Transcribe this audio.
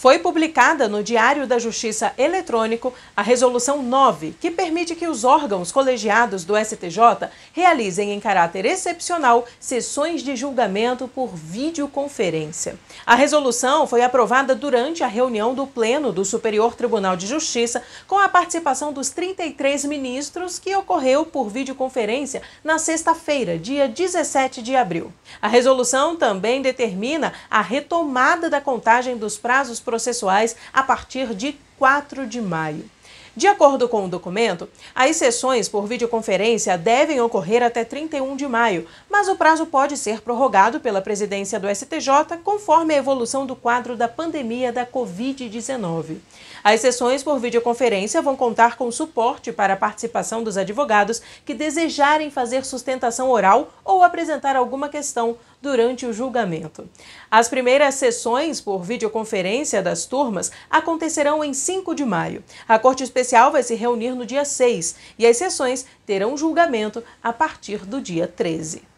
Foi publicada no Diário da Justiça Eletrônico a Resolução 9, que permite que os órgãos colegiados do STJ realizem em caráter excepcional sessões de julgamento por videoconferência. A resolução foi aprovada durante a reunião do Pleno do Superior Tribunal de Justiça, com a participação dos 33 ministros, que ocorreu por videoconferência na sexta-feira, dia 17 de abril. A resolução também determina a retomada da contagem dos prazos processuais a partir de 4 de maio. De acordo com o documento, as sessões por videoconferência devem ocorrer até 31 de maio, mas o prazo pode ser prorrogado pela presidência do STJ conforme a evolução do quadro da pandemia da Covid-19. As sessões por videoconferência vão contar com suporte para a participação dos advogados que desejarem fazer sustentação oral ou apresentar alguma questão durante o julgamento. As primeiras sessões por videoconferência das turmas acontecerão em 5 de maio. A Corte Especial vai se reunir no dia 6 e as sessões terão julgamento a partir do dia 13.